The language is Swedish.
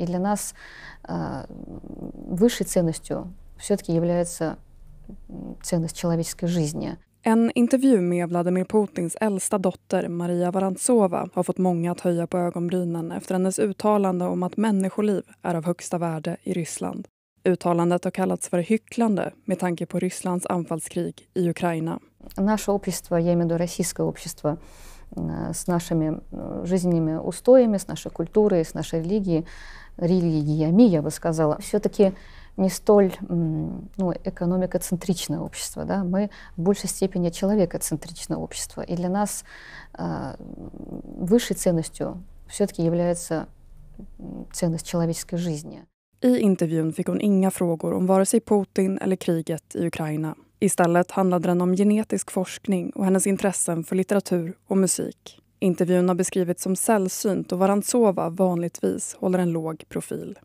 И для нас высшей ценностью все-таки является ценность человеческой жизни. En intervju med Vladimir Putins äldsta dotter Maria Varantsova har fått många att höja på ögonbrynen efter hennes uttalande om att människoliv är av högsta värde i Ryssland. Uttalandet har kallats för hycklande med tanke på Rysslands anfallskrig i Ukraina. наше общество, я имею в виду российское общество, э, с нашими э, жизненными устоями, с нашей культурой, с нашей религией, религиями, я бы сказала, все-таки не столь ну, экономикоцентричное общество. Да? Мы в большей степени человекоцентричное общество. И для нас э, высшей ценностью все-таки является ценность человеческой жизни. I intervjun fick hon inga frågor om vare sig Putin eller kriget i Ukraina. Istället handlade den om genetisk forskning och hennes intressen för litteratur och musik. Intervjun har beskrivits som sällsynt och Varantsova vanligtvis håller en låg profil.